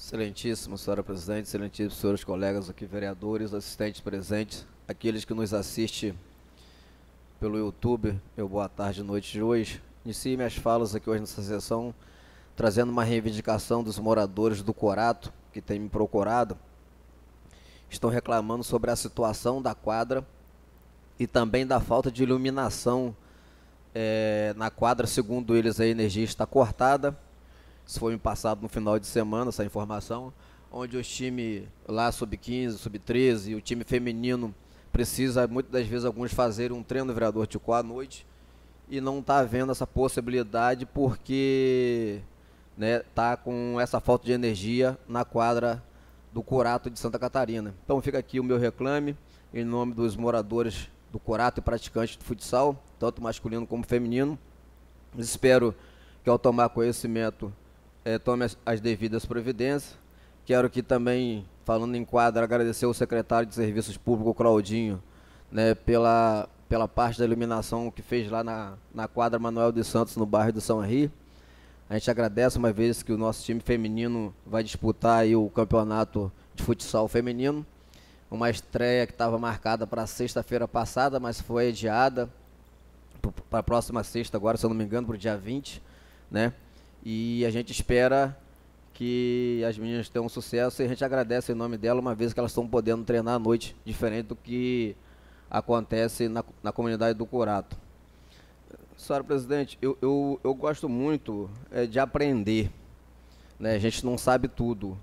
Excelentíssimo, senhora presidente, excelentíssimos senhores colegas aqui, vereadores, assistentes presentes, aqueles que nos assistem pelo YouTube, meu boa tarde, noite de hoje. Inicie minhas falas aqui hoje nessa sessão, trazendo uma reivindicação dos moradores do Corato, que tem me procurado. Estão reclamando sobre a situação da quadra e também da falta de iluminação é, na quadra, segundo eles, a energia está cortada isso foi me passado no final de semana, essa informação, onde o time lá sub-15, sub-13, o time feminino precisa muitas das vezes alguns fazerem um treino vereador Tico à noite e não está vendo essa possibilidade porque né, tá com essa falta de energia na quadra do Corato de Santa Catarina. Então fica aqui o meu reclame em nome dos moradores do Corato e praticantes de futsal, tanto masculino como feminino. Espero que ao tomar conhecimento é, tome as, as devidas providências. Quero aqui também, falando em quadro, agradecer ao secretário de Serviços Públicos, Claudinho, né, pela, pela parte da iluminação que fez lá na, na quadra Manuel de Santos, no bairro do São Henrique A gente agradece uma vez que o nosso time feminino vai disputar aí o campeonato de futsal feminino. Uma estreia que estava marcada para sexta-feira passada, mas foi adiada para a próxima sexta, agora, se eu não me engano, para o dia 20, né? E a gente espera que as meninas tenham sucesso e a gente agradece em nome dela, uma vez que elas estão podendo treinar à noite, diferente do que acontece na, na comunidade do Curato. Senhora presidente, eu, eu, eu gosto muito é, de aprender. Né? A gente não sabe tudo.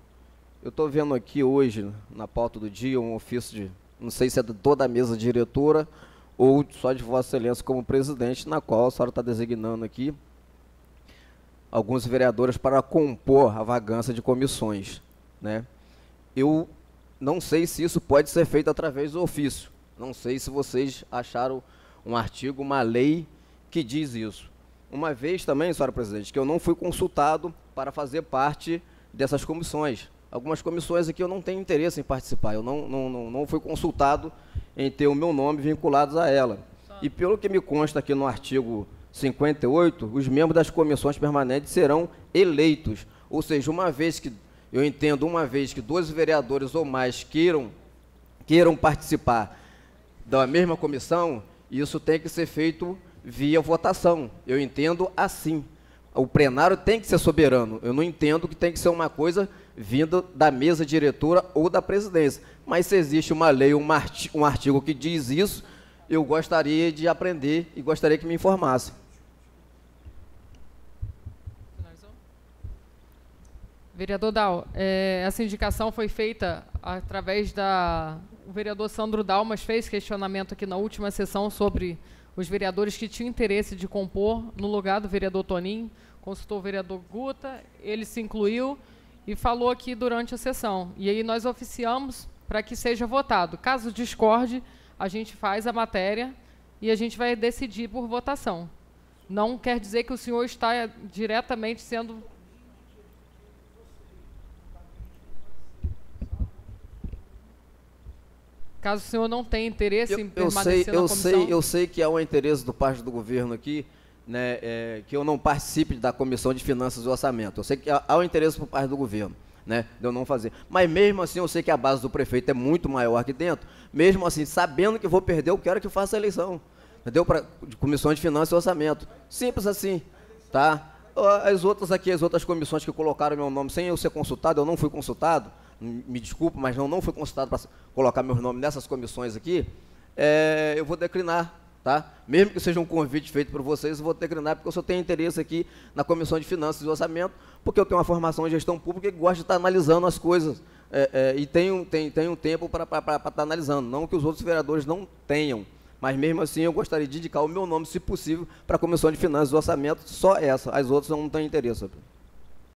Eu estou vendo aqui hoje, na pauta do dia, um ofício de, não sei se é de toda a mesa diretora ou só de Vossa Excelência como presidente, na qual a senhora está designando aqui alguns vereadores para compor a vagança de comissões. Né? Eu não sei se isso pode ser feito através do ofício. Não sei se vocês acharam um artigo, uma lei que diz isso. Uma vez também, senhora presidente, que eu não fui consultado para fazer parte dessas comissões. Algumas comissões aqui eu não tenho interesse em participar, eu não, não, não, não fui consultado em ter o meu nome vinculado a ela. E pelo que me consta aqui no artigo 58, os membros das comissões permanentes serão eleitos. Ou seja, uma vez que, eu entendo, uma vez que 12 vereadores ou mais queiram, queiram participar da mesma comissão, isso tem que ser feito via votação. Eu entendo assim. O plenário tem que ser soberano. Eu não entendo que tem que ser uma coisa vinda da mesa diretora ou da presidência. Mas se existe uma lei, um artigo que diz isso, eu gostaria de aprender e gostaria que me informasse. Vereador Dal, é, essa indicação foi feita através da. O vereador Sandro Dalmas fez questionamento aqui na última sessão sobre os vereadores que tinham interesse de compor no lugar do vereador Toninho, consultou o vereador Guta, ele se incluiu e falou aqui durante a sessão. E aí nós oficiamos para que seja votado. Caso discorde, a gente faz a matéria e a gente vai decidir por votação. Não quer dizer que o senhor está diretamente sendo Caso o senhor não tenha interesse eu, em permanecer eu sei, eu comissão... Sei, eu sei que há um interesse do parte do governo aqui, né, é, que eu não participe da Comissão de Finanças e Orçamento. Eu sei que há, há um interesse por parte do governo. Né, de eu não fazer. Mas mesmo assim, eu sei que a base do prefeito é muito maior aqui dentro. Mesmo assim, sabendo que vou perder, eu quero que eu faça a eleição. Entendeu? para de comissão de finanças e orçamento. Simples assim. Tá? As outras aqui, as outras comissões que colocaram meu nome sem eu ser consultado, eu não fui consultado me desculpo, mas não, não foi consultado para colocar meu nome nessas comissões aqui, é, eu vou declinar. Tá? Mesmo que seja um convite feito por vocês, eu vou declinar, porque eu só tenho interesse aqui na Comissão de Finanças e Orçamento, porque eu tenho uma formação em gestão pública e gosto de estar analisando as coisas. É, é, e tenho, tenho, tenho tempo para estar analisando. Não que os outros vereadores não tenham, mas mesmo assim eu gostaria de indicar o meu nome, se possível, para a Comissão de Finanças e Orçamento, só essa. As outras eu não tenho interesse.